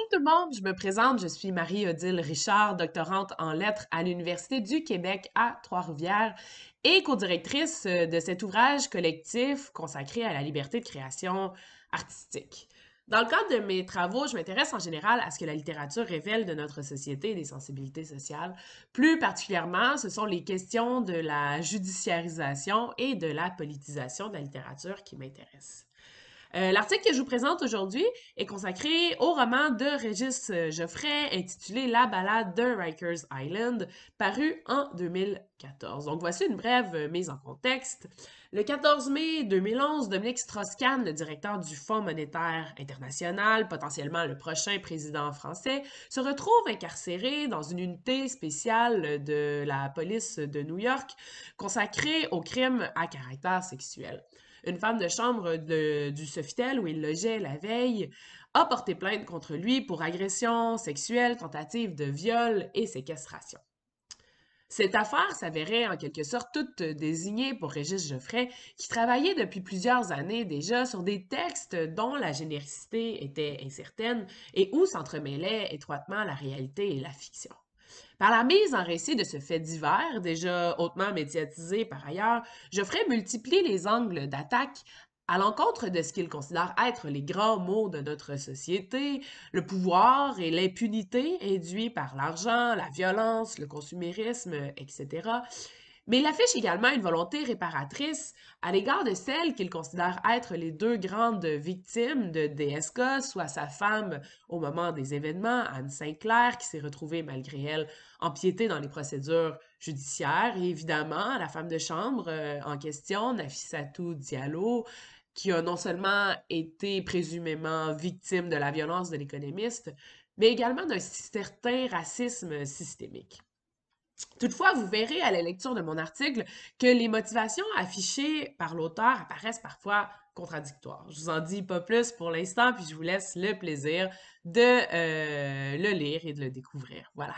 Bonjour tout le monde, je me présente, je suis Marie-Odile Richard, doctorante en lettres à l'Université du Québec à Trois-Rivières et co-directrice euh, de cet ouvrage collectif consacré à la liberté de création artistique. Dans le cadre de mes travaux, je m'intéresse en général à ce que la littérature révèle de notre société et des sensibilités sociales. Plus particulièrement, ce sont les questions de la judiciarisation et de la politisation de la littérature qui m'intéressent. Euh, l'article que je vous présente aujourd'hui est consacré au roman de Régis Geoffrey intitulé La balade de Rikers Island, paru en 2014. Donc voici une brève mise en contexte. Le 14 mai 2011, Dominique Strauss-Kahn, le directeur du Fonds monétaire international, potentiellement le prochain président français, se retrouve incarcéré dans une unité spéciale de la police de New York consacrée aux crimes à caractère sexuel une femme de chambre euh, du Sofitel où il logeait la veille a porté plainte contre lui pour agression sexuelle, tentative de viol et séquestration. Cette affaire s'avérait en quelque sorte toute désignée pour Régis Geoffrey, qui travaillait depuis plusieurs années déjà sur des textes dont la généricité était incertaine et où s'entremêlaient étroitement la réalité et la fiction. Par la mise en récit de ce fait divers, déjà hautement médiatisé par ailleurs, je ferai multiplier les angles d'attaque à l'encontre de ce qu'il considère être les grands maux de notre société, le pouvoir et l'impunité induits par l'argent, la violence, le consumérisme, etc. Mais il affiche également une volonté réparatrice à l'égard de celles qu'il considère être les deux grandes victimes de DSK, soit sa femme au moment des événements, Anne Sinclair, qui s'est retrouvée malgré elle empiétée dans les procédures judiciaires, et évidemment la femme de chambre euh, en question, Nafissatou Diallo, qui a non seulement été présumément victime de la violence de l'économiste, mais également d'un certain racisme systémique. Toutefois, vous verrez à la lecture de mon article que les motivations affichées par l'auteur apparaissent parfois contradictoires. Je vous en dis pas plus pour l'instant, puis je vous laisse le plaisir de euh, le lire et de le découvrir. Voilà.